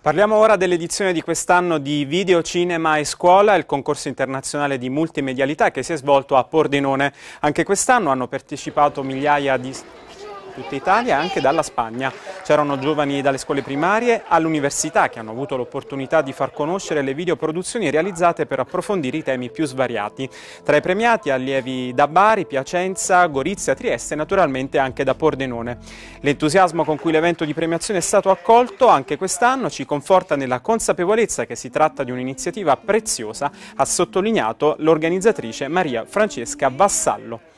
Parliamo ora dell'edizione di quest'anno di Video, Cinema e Scuola, il concorso internazionale di multimedialità che si è svolto a Pordenone. Anche quest'anno hanno partecipato migliaia di tutta Italia e anche dalla Spagna. C'erano giovani dalle scuole primarie all'università che hanno avuto l'opportunità di far conoscere le videoproduzioni realizzate per approfondire i temi più svariati. Tra i premiati allievi da Bari, Piacenza, Gorizia, Trieste e naturalmente anche da Pordenone. L'entusiasmo con cui l'evento di premiazione è stato accolto anche quest'anno ci conforta nella consapevolezza che si tratta di un'iniziativa preziosa, ha sottolineato l'organizzatrice Maria Francesca Vassallo.